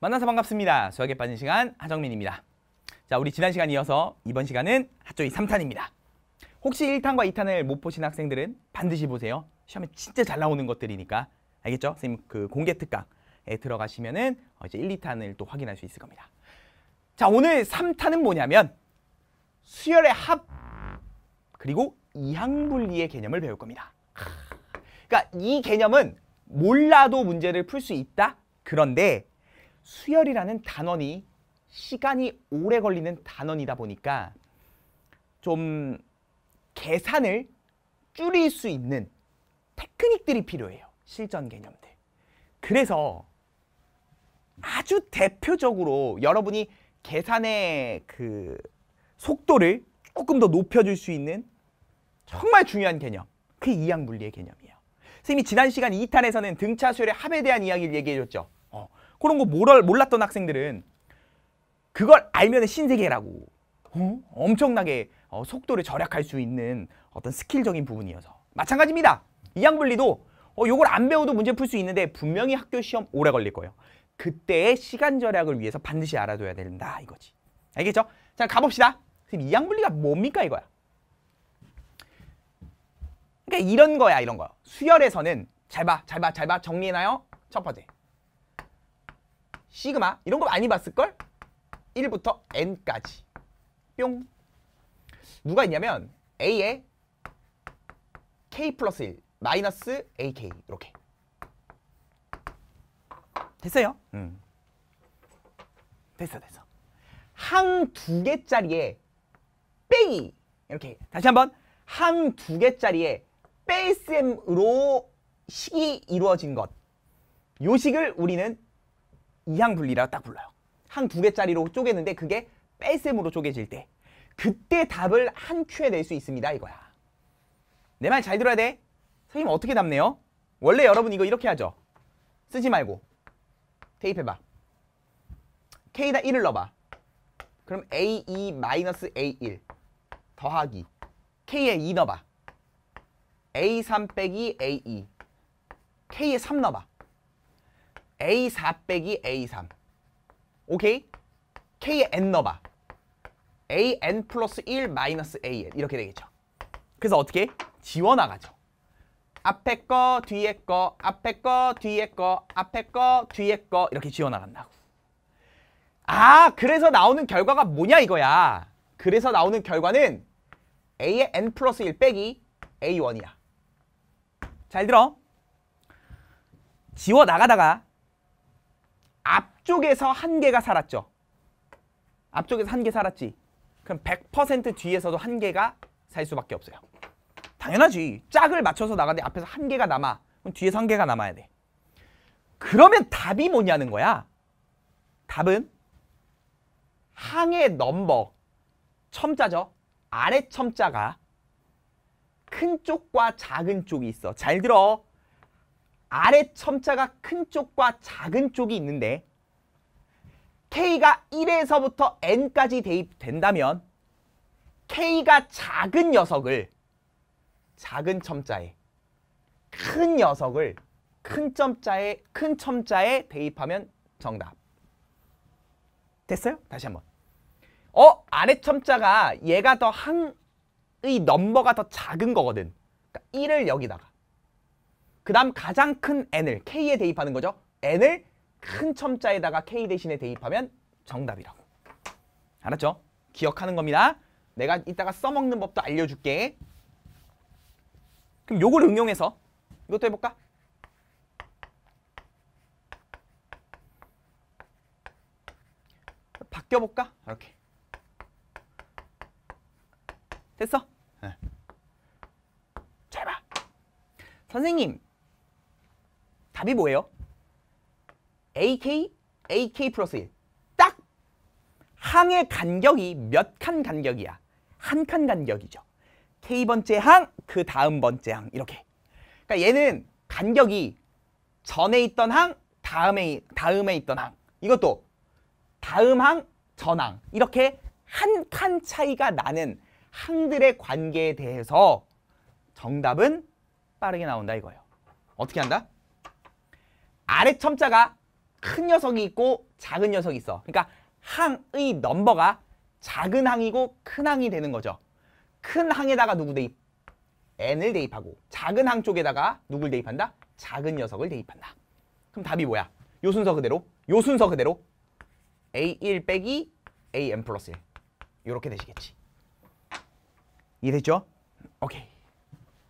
만나서 반갑습니다. 수학에 빠진 시간 하정민입니다. 자, 우리 지난 시간 이어서 이번 시간은 핫조이 3탄입니다. 혹시 1탄과 2탄을 못 보신 학생들은 반드시 보세요. 시험에 진짜 잘 나오는 것들이니까 알겠죠? 선생님 그 공개 특강에 들어가시면은 어, 이제 1, 2탄을 또 확인할 수 있을 겁니다. 자, 오늘 3탄은 뭐냐면 수열의 합 그리고 이항분리의 개념을 배울 겁니다. 그러니까 이 개념은 몰라도 문제를 풀 수 있다. 그런데 수열이라는 단원이 시간이 오래 걸리는 단원이다 보니까 좀 계산을 줄일 수 있는 테크닉들이 필요해요. 실전 개념들. 그래서 아주 대표적으로 여러분이 계산의 그 속도를 조금 더 높여줄 수 있는 정말 중요한 개념. 그게 이항 물리의 개념이에요. 선생님이 지난 시간 2탄에서는 등차 수열의 합에 대한 이야기를 얘기해줬죠. 그런 거 모를, 몰랐던 학생들은 그걸 알면 신세계라고 어? 엄청나게 어, 속도를 절약할 수 있는 어떤 스킬적인 부분이어서 마찬가지입니다. 이양분리도 어, 요걸 안 배워도 문제 풀 수 있는데 분명히 학교 시험 오래 걸릴 거예요. 그때의 시간 절약을 위해서 반드시 알아둬야 된다 이거지. 알겠죠? 자 가봅시다. 지금 이양분리가 뭡니까 이거야. 그러니까 이런 거야 이런 거. 수열에서는 잘 봐, 잘 봐, 잘 봐 정리해놔요. 첫 번째. 시그마 이런 거 많이 봤을걸? 1부터 n까지 뿅 누가 있냐면 a에 k 플러스 1 마이너스 ak 이렇게 됐어요? 음. 됐어 됐어 항두 개짜리에 빼기 이렇게 다시 한번 항두 개짜리에 빼셈으로 식이 이루어진 것 요식을 우리는 이항 분리라고 딱 불러요. 항 두 개짜리로 쪼개는데 그게 뺄셈으로 쪼개질 때 그때 답을 한 큐에 낼 수 있습니다 이거야. 내 말 잘 들어야 돼. 선생님 어떻게 답네요? 원래 여러분 이거 이렇게 하죠. 쓰지 말고 테이프해봐 K다 1을 넣어봐. 그럼 A2 e A1 더하기 K에 2 넣어봐. A3 A2 e. K에 3 넣어봐. A4 빼기 A3 오케이? K의 N 넣어봐 AN 플러스 1 마이너스 AN 이렇게 되겠죠 그래서 어떻게? 지워나가죠 앞에 거, 뒤에 거, 앞에 거, 뒤에 거, 앞에 거, 뒤에 거 이렇게 지워나간다고 아 그래서 나오는 결과가 뭐냐 이거야 그래서 나오는 결과는 A의 N 플러스 1 빼기 A1이야 잘 들어 지워나가다가 앞쪽에서 한 개가 살았죠. 앞쪽에서 한 개 살았지. 그럼 100% 뒤에서도 한 개가 살 수밖에 없어요. 당연하지. 짝을 맞춰서 나가는데 앞에서 한 개가 남아. 그럼 뒤에서 한 개가 남아야 돼. 그러면 답이 뭐냐는 거야. 답은 항의 넘버, 첨자죠. 아래 첨자가 큰 쪽과 작은 쪽이 있어. 잘 들어. 아래 첨차가 큰 쪽과 작은 쪽이 있는데 k가 1에서부터 n까지 대입된다면 k가 작은 녀석을 작은 첨자에 큰 녀석을 큰 점자에 큰 첨자에 대입하면 정답. 됐어요? 다시 한번. 어? 아래 첨자가 얘가 더 항의 넘버가 더 작은 거거든. 그러니까 1을 여기다가 그 다음 가장 큰 n을 k에 대입하는 거죠. n을 큰 첨자에다가 k 대신에 대입하면 정답이라고. 알았죠? 기억하는 겁니다. 내가 이따가 써먹는 법도 알려줄게. 그럼 요걸 응용해서 이것도 해볼까? 바뀌어볼까? 이렇게. 됐어? 네. 잘 봐. 선생님, 답이 뭐예요? AK, AK 플러스 1. 딱! 항의 간격이 몇 칸 간격이야? 한 칸 간격이죠. K번째 항, 그 다음 번째 항 이렇게. 그러니까 얘는 간격이 전에 있던 항, 다음에, 다음에 있던 항. 이것도 다음 항, 전항. 이렇게 한 칸 차이가 나는 항들의 관계에 대해서 정답은 빠르게 나온다 이거예요. 어떻게 한다? 아래 첨자가 큰 녀석이 있고 작은 녀석이 있어. 그러니까 항의 넘버가 작은 항이고 큰 항이 되는 거죠. 큰 항에다가 누구 대입? n을 대입하고 작은 항 쪽에다가 누굴 대입한다? 작은 녀석을 대입한다. 그럼 답이 뭐야? 요 순서 그대로, 요 순서 그대로 a1 빼기 am 플러스 1 이렇게 되시겠지. 이해됐죠? 오케이.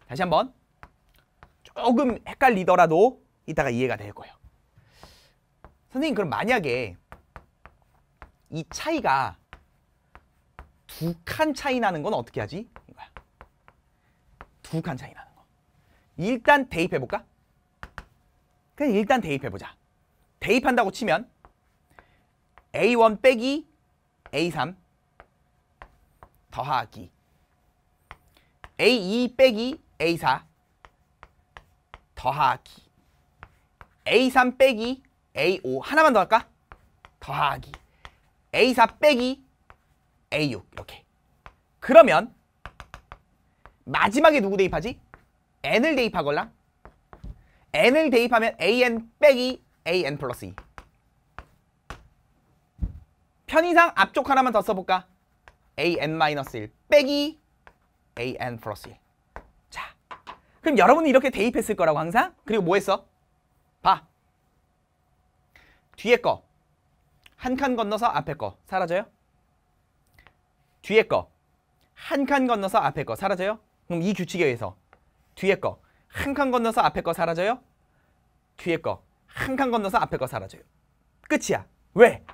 다시 한번 조금 헷갈리더라도 이따가 이해가 될 거예요. 선생님 그럼 만약에 이 차이가 두 칸 차이 나는 건 어떻게 하지? 두 칸 차이 나는 거. 일단 대입해볼까? 그냥 일단 대입해보자. 대입한다고 치면 A1 빼기 A3 더하기 A2 빼기 A4 더하기 A3 빼기 A5 하나만 더 할까? 더하기 A4 빼기 A6 이렇게 그러면 마지막에 누구 대입하지? N을 대입하걸라? N을 대입하면 AN 빼기 AN 플러스 2 e. 편의상 앞쪽 하나만 더 써볼까? AN-1 마이너스 빼기 AN 플러스 1 자, 그럼 여러분은 이렇게 대입했을 거라고 항상? 그리고 뭐 했어? 봐. 뒤에 거. 한 칸 건너서 앞에 거. 사라져요? 뒤에 거. 한 칸 건너서 앞에 거. 사라져요? 그럼 이 규칙에 의해서 뒤에 거. 한 칸 건너서 앞에 거 사라져요? 뒤에 거. 한 칸 건너서 앞에 거 사라져요. 끝이야. 왜?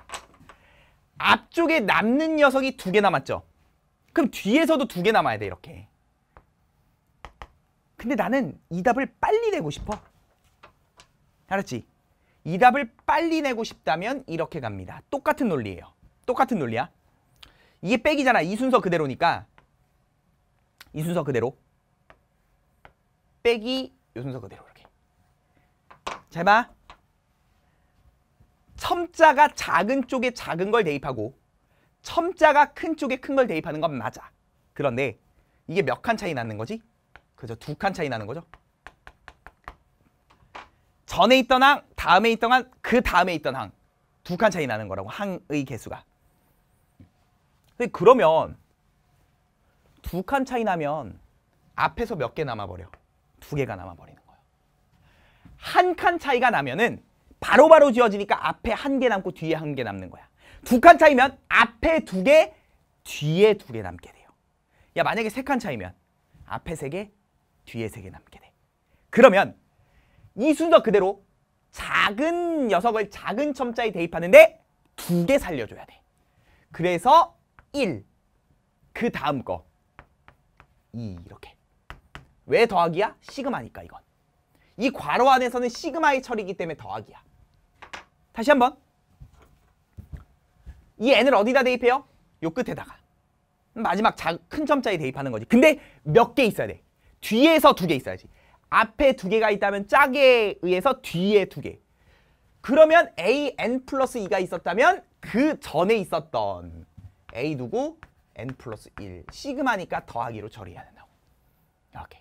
앞쪽에 남는 녀석이 두 개 남았죠? 그럼 뒤에서도 두 개 남아야 돼, 이렇게. 근데 나는 이 답을 빨리 내고 싶어. 알았지? 이답을 빨리 내고 싶다면 이렇게 갑니다. 똑같은 논리예요. 똑같은 논리야. 이게 빼기잖아. 이 순서 그대로니까. 이 순서 그대로. 빼기 이 순서 그대로 이렇게. 잘 봐. 첨자가 작은 쪽에 작은 걸 대입하고 첨자가 큰 쪽에 큰 걸 대입하는 건 맞아. 그런데 이게 몇 칸 차이 나는 거지? 그죠? 두 칸 차이 나는 거죠? 전에 있던 항, 다음에 있던 항, 그 다음에 있던 항. 두 칸 차이 나는 거라고, 항의 개수가. 근데 그러면 두 칸 차이 나면 앞에서 몇 개 남아버려? 두 개가 남아버리는 거예요. 한 칸 차이가 나면은 바로바로 바로 지어지니까 앞에 한 개 남고 뒤에 한 개 남는 거야. 두 칸 차이면 앞에 두 개, 뒤에 두 개 남게 돼요. 야 만약에 세 칸 차이면 앞에 세 개, 뒤에 세 개 남게 돼. 그러면 이 순서 그대로 작은 녀석을 작은 첨자에 대입하는데 두 개 살려줘야 돼. 그래서 1, 그 다음 거 2, 이렇게. 왜 더하기야? 시그마니까 이건. 이 괄호 안에서는 시그마의 처리이기 때문에 더하기야. 다시 한번. 이 n을 어디다 대입해요? 요 끝에다가. 마지막 작, 큰 점자에 대입하는 거지. 근데 몇 개 있어야 돼. 뒤에서 두 개 있어야지. 앞에 두 개가 있다면 짝에 의해서 뒤에 두 개. 그러면 a n 플러스 2가 있었다면 그 전에 있었던 a 누구? n 플러스 1 시그마니까 더하기로 처리해야 된다고. 이렇게.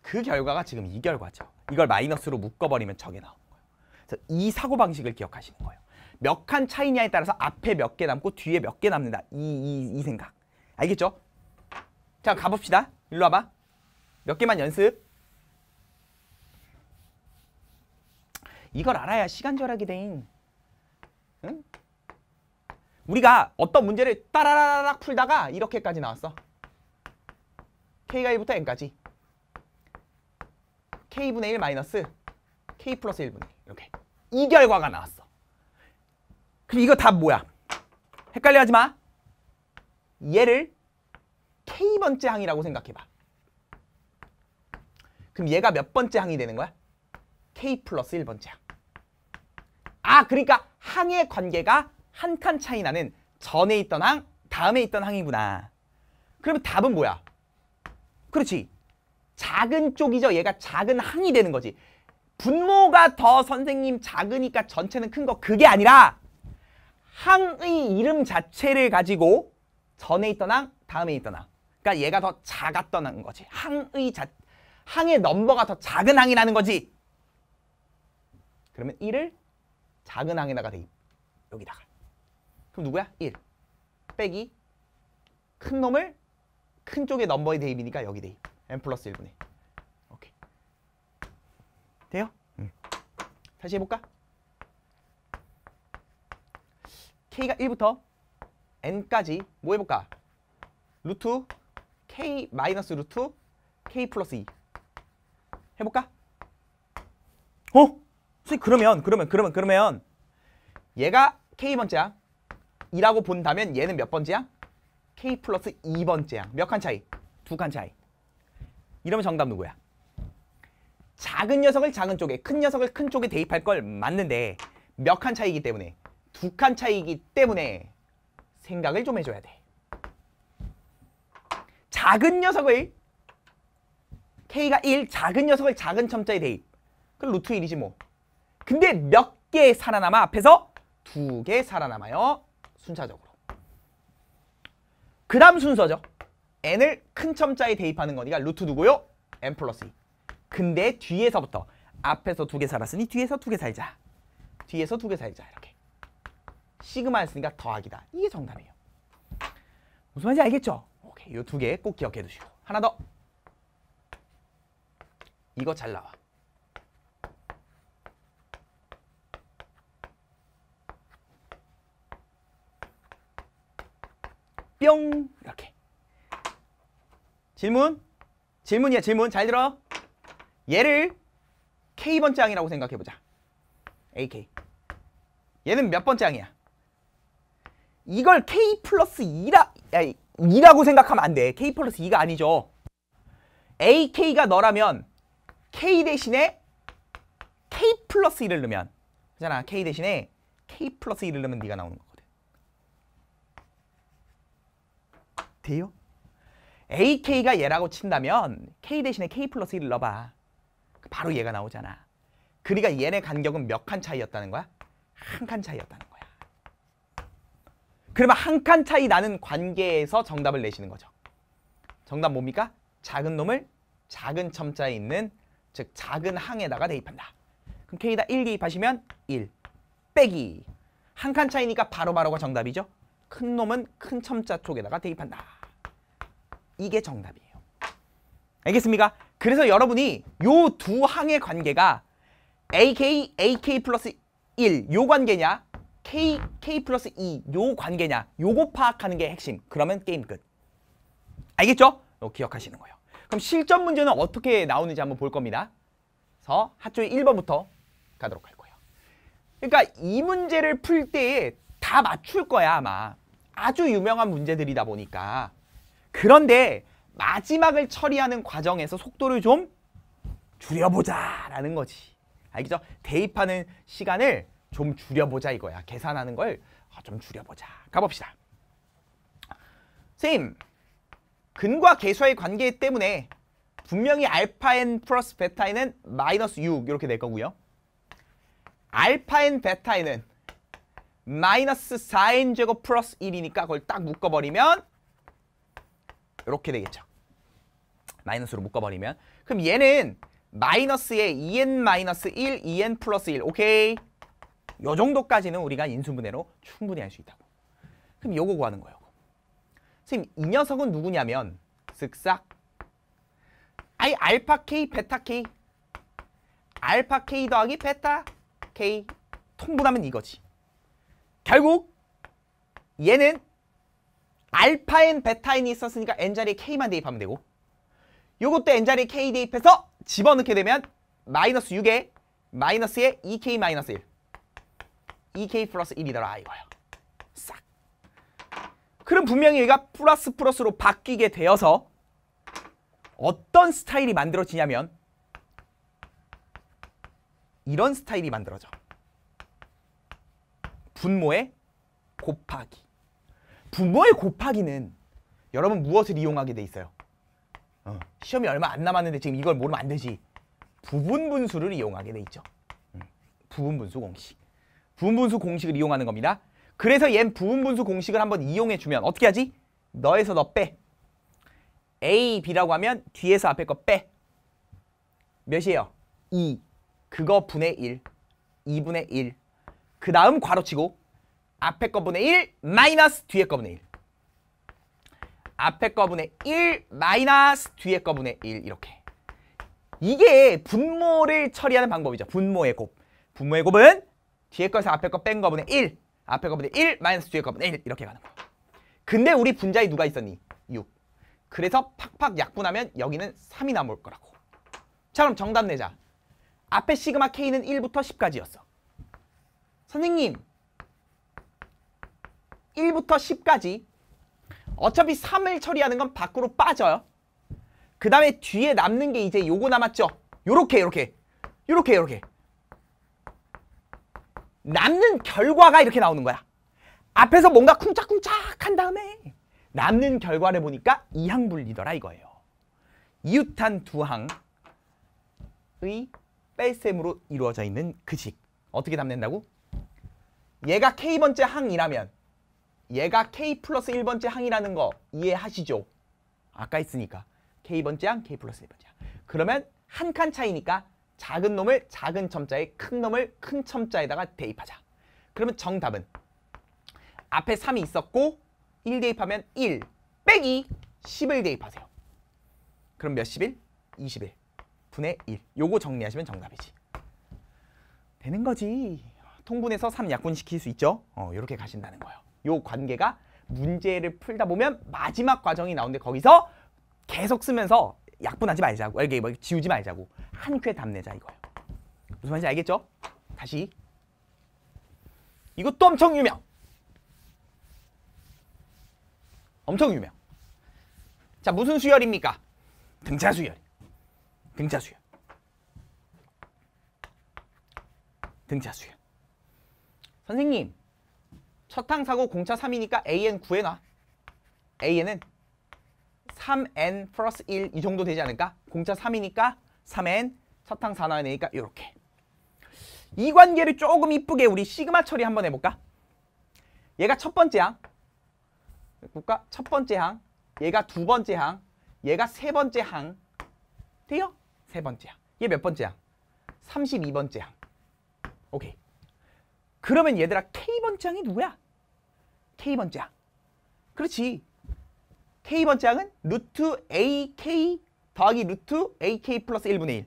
그 결과가 지금 이 결과죠. 이걸 마이너스로 묶어버리면 저게 나온 거예요. 그래서 이 사고방식을 기억하시는 거예요. 몇 칸 차이냐에 따라서 앞에 몇 개 남고 뒤에 몇 개 남는다. 이, 이, 이 생각. 알겠죠? 자, 가봅시다. 일로 와봐. 몇 개만 연습. 이걸 알아야 시간 절약이 돼. 응? 우리가 어떤 문제를 따라라락 풀다가 이렇게까지 나왔어. K가 1부터 N까지. K분의 1 마이너스 K 플러스 1분의 1. 이렇게. 이 결과가 나왔어. 그럼 이거 다 뭐야? 헷갈려하지 마. 얘를 K번째 항이라고 생각해봐. 그럼 얘가 몇 번째 항이 되는 거야? K 플러스 1번째 항. 아 그러니까 항의 관계가 한 칸 차이 나는 전에 있던 항, 다음에 있던 항이구나. 그러면 답은 뭐야? 그렇지. 작은 쪽이죠. 얘가 작은 항이 되는 거지. 분모가 더 선생님 작으니까 전체는 큰 거 그게 아니라 항의 이름 자체를 가지고 전에 있던 항, 다음에 있던 항. 그러니까 얘가 더 작았던 항인 거지. 항의 자, 항의 넘버가 더 작은 항이라는 거지. 그러면 1을 작은 항에다가 대입. 여기다가. 그럼 누구야? 1. 빼기 큰 놈을 큰쪽에 넘버의 대입이니까 여기 대입. n 플러스 1분의. 오케이. 돼요? 응. 다시 해볼까? k가 1부터 n까지 뭐 해볼까? 루트 k 마이너스 루트 k 플러스 2 해볼까? 어? 그러면 그러면 그러면 그러면 얘가 K번째야. 2라고 본다면 얘는 몇 번째야? K 플러스 2번째야. 몇 칸 차이? 두 칸 차이. 이러면 정답 누구야? 작은 녀석을 작은 쪽에, 큰 녀석을 큰 쪽에 대입할 걸 맞는데 몇 칸 차이기 때문에? 두 칸 차이기 때문에 생각을 좀 해줘야 돼. 작은 녀석을 K가 1, 작은 녀석을 작은 첨자에 대입. 그럼 루트 1이지 뭐. 근데 몇 개 살아남아? 앞에서 두 개 살아남아요. 순차적으로. 그 다음 순서죠. n을 큰 첨자에 대입하는 거니까 루트 누구요? n 플러스 2. 근데 뒤에서부터 앞에서 두 개 살았으니 뒤에서 두 개 살자. 뒤에서 두 개 살자 이렇게. 시그마 했으니까 더하기다. 이게 정답이에요. 무슨 말인지 알겠죠? 오케이, 이두 개 꼭 기억해 두시고. 하나 더. 이거 잘 나와. 뿅 이렇게 질문? 질문이야 질문 잘 들어 얘를 K번째 항이라고 생각해보자 AK 얘는 몇 번째 항이야? 이걸 K 플러스 2라, 아 2라고 생각하면 안 돼. K 플러스 2가 아니죠. AK가 너라면 K 대신에 K 플러스 1을 넣으면 그잖아. K 대신에 K 플러스 1을 넣으면 네가 나오는 거. 돼요? AK가 얘라고 친다면 K 대신에 K 플러스 1을 넣어봐. 바로 얘가 나오잖아. 그러니까 얘네 간격은 몇 칸 차이였다는 거야? 한 칸 차이였다는 거야. 그러면 한 칸 차이 나는 관계에서 정답을 내시는 거죠. 정답 뭡니까? 작은 놈을 작은 첨자에 있는 즉 작은 항에다가 대입한다. 그럼 K다 1 대입하시면 1 빼기. 한 칸 차이니까 바로바로가 정답이죠. 큰 놈은 큰 첨자 쪽에다가 대입한다. 이게 정답이에요. 알겠습니까? 그래서 여러분이 요 두 항의 관계가 AK, AK 플러스 1, 요 관계냐, K, K 플러스 2, 요 관계냐, 요거 파악하는 게 핵심. 그러면 게임 끝. 알겠죠? 요 기억하시는 거예요. 그럼 실전 문제는 어떻게 나오는지 한번 볼 겁니다. 그래서 하초의 1번부터 가도록 할 거예요. 그러니까 이 문제를 풀 때에 다 맞출 거야, 아마. 아주 유명한 문제들이다 보니까 그런데 마지막을 처리하는 과정에서 속도를 좀 줄여보자 라는 거지 알겠죠? 대입하는 시간을 좀 줄여보자 이거야 계산하는 걸좀 아, 줄여보자 가봅시다 선생님 근과 계수의 관계 때문에 분명히 알파 n 플러스 베타 n은 마이너스 6 이렇게 될 거고요 알파 n 베타 n은 마이너스 4n 제곱 플러스 1이니까 그걸 딱 묶어버리면 이렇게 되겠죠. 마이너스로 묶어버리면 그럼 얘는 마이너스에 2n 마이너스 1, 2n 플러스 1 오케이? 요 정도까지는 우리가 인수분해로 충분히 할 수 있다고. 그럼 요거 구하는 거예요. 선생님 이 녀석은 누구냐면 즉싹 아이 알파 k 베타 k 알파 k 더하기 베타 k 통분하면 이거지. 결국 얘는 알파엔 베타인이 있었으니까 n자리에 k만 대입하면 되고 요것도 n자리에 k 대입해서 집어넣게 되면 마이너스 6에 마이너스에 2k 마이너스 1 2k 플러스 1이더라 이거야 싹 그럼 분명히 얘가 플러스 플러스로 바뀌게 되어서 어떤 스타일이 만들어지냐면 이런 스타일이 만들어져 분모의 곱하기. 분모의 곱하기는 여러분 무엇을 이용하게 돼 있어요? 어, 시험이 얼마 안 남았는데 지금 이걸 모르면 안 되지. 부분 분수를 이용하게 돼 있죠. 음, 부분 분수 공식. 부분 분수 공식을 이용하는 겁니다. 그래서 얜 부분 분수 공식을 한번 이용해 주면 어떻게 하지? 너에서 너 빼. A, B라고 하면 뒤에서 앞에 거 빼. 몇이에요? 2. 그거 분의 1. 2분의 1. 그 다음 괄호치고 앞에 거분의 1 마이너스 뒤에 거분의 1 앞에 거분의 1 마이너스 뒤에 거분의 1 이렇게 이게 분모를 처리하는 방법이죠. 분모의 곱. 분모의 곱은 뒤에 거에서 앞에 거 뺀 거분의 1 앞에 거분의 1 마이너스 뒤에 거분의 1 이렇게 가는 거. 근데 우리 분자에 누가 있었니? 6. 그래서 팍팍 약분하면 여기는 3이 남을 거라고. 자 그럼 정답 내자. 앞에 시그마 K는 1부터 10까지였어. 선생님 1부터 10까지 어차피 3을 처리하는 건 밖으로 빠져요. 그 다음에 뒤에 남는 게 이제 요거 남았죠. 요렇게 요렇게 요렇게 요렇게 남는 결과가 이렇게 나오는 거야. 앞에서 뭔가 쿵짝쿵짝 한 다음에 남는 결과를 보니까 이항불리더라 이거예요. 이웃한두 항의 뺄셈으로 이루어져 있는 그 식. 어떻게 담낸다고 얘가 K번째 항이라면 얘가 K 플러스 1번째 항이라는 거 이해하시죠? 아까 있으니까 K번째 항, K 플러스 1번째 항 그러면 한 칸 차이니까 작은 놈을 작은 첨자에 큰 놈을 큰 첨자에다가 대입하자 그러면 정답은 앞에 3이 있었고 1 대입하면 1 빼기 10을 대입하세요 그럼 몇 10일? 20일 분의 1 요거 정리하시면 정답이지 되는 거지 통분해서 3 약분시킬 수 있죠. 어, 이렇게 가신다는 거예요. 요 관계가 문제를 풀다 보면 마지막 과정이 나오는데 거기서 계속 쓰면서 약분하지 말자고 이렇게 뭐 지우지 말자고 한쾌 담내자 이거예요. 무슨 말인지 알겠죠? 다시 이것도 엄청 유명. 엄청 유명. 자 무슨 수열입니까? 등차 수열. 등차 수열. 등차 수열. 선생님 첫항 사고 공차 3이니까 AN 구해놔. AN은 3N 플러스 1이 정도 되지 않을까? 공차 3이니까 3N 첫항 4나와내니까 이렇게. 이 관계를 조금 이쁘게 우리 시그마 처리 한번 해볼까? 얘가 첫 번째 항. 볼까? 첫 번째 항. 얘가 두 번째 항. 얘가 세 번째 항. 돼요? 세 번째 항. 얘 몇 번째 항? 32번째 항. 오케이. 그러면 얘들아 k 번째항이 누구야? k 번째항 그렇지. k 번째항은 루트 AK 더하기 루트 AK 플러스 1분의 1.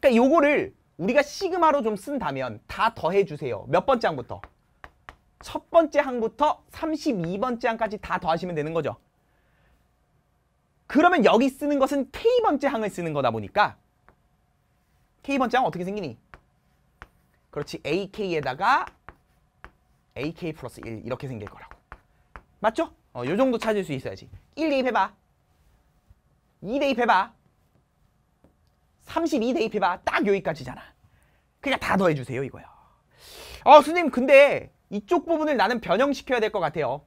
그러니까 요거를 우리가 시그마로 좀 쓴다면 다 더해주세요. 몇 번째 항부터? 첫 번째 항부터 32번째 항까지 다 더하시면 되는 거죠. 그러면 여기 쓰는 것은 K번째 항을 쓰는 거다 보니까 K번째 항 어떻게 생기니? 그렇지 AK에다가 AK 플러스 1 이렇게 생길 거라고. 맞죠? 어, 요 정도 찾을 수 있어야지. 1 대입해봐. 2 대입해봐. 32 대입해봐. 딱 여기까지잖아. 그냥 다 더해주세요 이거야. 어 선생님 근데 이쪽 부분을 나는 변형시켜야 될 것 같아요.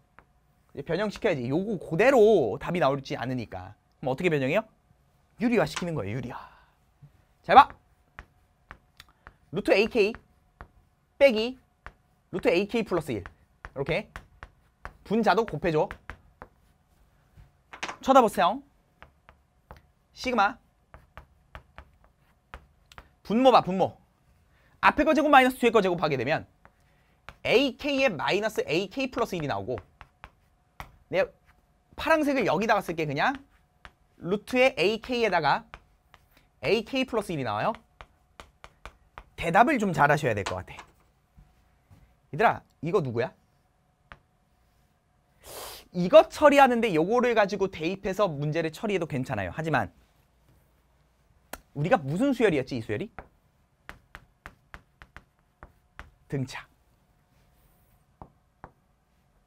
변형시켜야지. 요거 그대로 답이 나오지 않으니까. 그럼 어떻게 변형해요? 유리화 시키는 거예요 유리화. 잘 봐. 루트 AK 빼기 루트 AK 플러스 1 이렇게 분자도 곱해줘 쳐다보세요 시그마 분모 봐 분모 앞에 거 제곱 마이너스 뒤에 거 제곱하게 되면 AK에 마이너스 AK 플러스 1이 나오고 내파란색을 여기다가 쓸게 그냥 루트의 AK에다가 AK 플러스 1이 나와요 대답을 좀 잘하셔야 될 것 같아 얘들아 이거 누구야? 이것 처리하는데 요거를 가지고 대입해서 문제를 처리해도 괜찮아요. 하지만 우리가 무슨 수열이었지 이 수열이? 등차.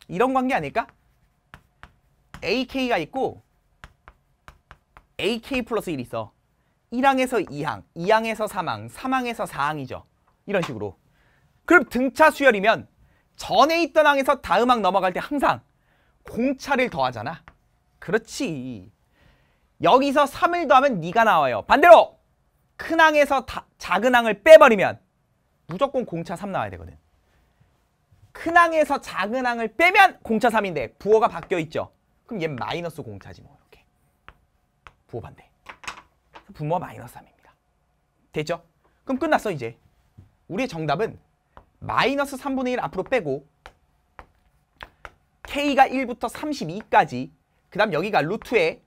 이런 관계 아닐까? AK가 있고 AK 플러스 1이 있어. 1항에서 2항, 2항에서 3항, 3항에서 4항이죠. 이런 식으로. 그럼 등차 수열이면 전에 있던 항에서 다음 항 넘어갈 때 항상 공차를 더하잖아. 그렇지. 여기서 3을 더하면 니가 나와요. 반대로 큰 항에서 다, 작은 항을 빼버리면 무조건 공차 3 나와야 되거든. 큰 항에서 작은 항을 빼면 공차 3인데 부호가 바뀌어 있죠. 그럼 얘 마이너스 공차지 뭐 이렇게. 부호 반대. 부모가 마이너스 3입니다. 됐죠? 그럼 끝났어 이제. 우리의 정답은 마이너스 3분의 1 앞으로 빼고 k가 1부터 32까지 그 다음 여기가 루트에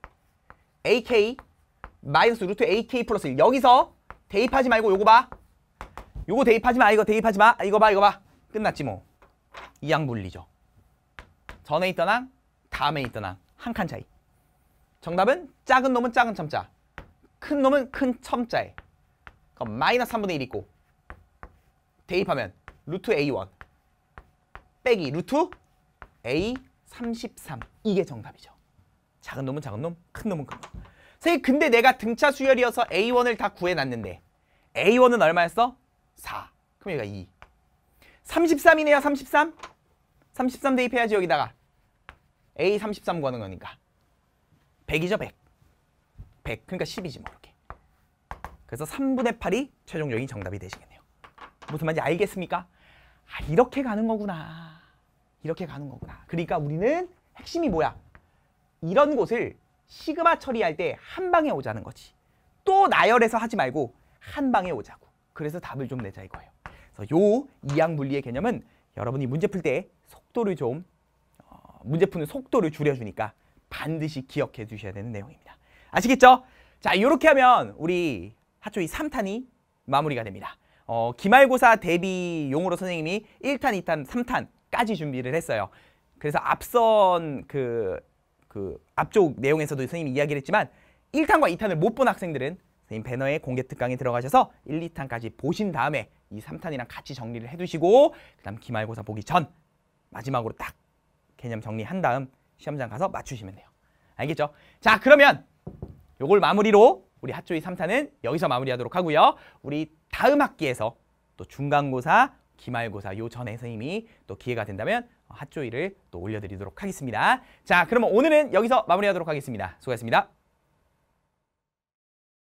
ak 마이너스 루트 ak 플러스 1 여기서 대입하지 말고 요거 봐 요거 대입하지 마 이거 대입하지 마 이거 봐 이거 봐 끝났지 뭐 이양분리죠 전에 있던 항 다음에 있던 항한 칸 차이 정답은 작은 놈은 작은 첨자 큰 놈은 큰 첨자에 그럼 마이너스 3분의 1 있고 대입하면 루트 A1 빼기 루트 A33 이게 정답이죠. 작은 놈은 작은 놈, 큰 놈은 큰 놈. 선생님 근데 내가 등차 수열이어서 A1을 다 구해놨는데 A1은 얼마였어? 4. 그럼 여기가 2. 33이네요, 33? 33 대입해야지 여기다가. A33 구하는 거니까. 100이죠, 100. 100. 그러니까 10이지 뭐 이렇게. 그래서 3분의 8이 최종적인 정답이 되시겠네요. 무슨 말인지 알겠습니까? 아, 이렇게 가는 거구나. 이렇게 가는 거구나. 그러니까 우리는 핵심이 뭐야? 이런 곳을 시그마 처리할 때 한 방에 오자는 거지. 또 나열해서 하지 말고 한 방에 오자고. 그래서 답을 좀 내자 이거예요. 그래서 요 이항 분리의 개념은 여러분이 문제 풀 때 속도를 좀 어, 문제 푸는 속도를 줄여주니까 반드시 기억해 주셔야 되는 내용입니다. 아시겠죠? 자 이렇게 하면 우리 하초이 3탄이 마무리가 됩니다. 어, 기말고사 대비용으로 선생님이 1탄, 2탄, 3탄까지 준비를 했어요. 그래서 앞선 그, 그 앞쪽 내용에서도 선생님이 이야기를 했지만 1탄과 2탄을 못 본 학생들은 선생님 배너에 공개 특강에 들어가셔서 1, 2탄까지 보신 다음에 이 3탄이랑 같이 정리를 해두시고 그 다음 기말고사 보기 전 마지막으로 딱 개념 정리한 다음 시험장 가서 맞추시면 돼요. 알겠죠? 자 그러면 요걸 마무리로 우리 핫조이 3사는 여기서 마무리하도록 하고요. 우리 다음 학기에서 또 중간고사, 기말고사 요 전에 선생님이 또 기회가 된다면 핫조이를 또 올려드리도록 하겠습니다. 자, 그러면 오늘은 여기서 마무리하도록 하겠습니다. 수고하셨습니다.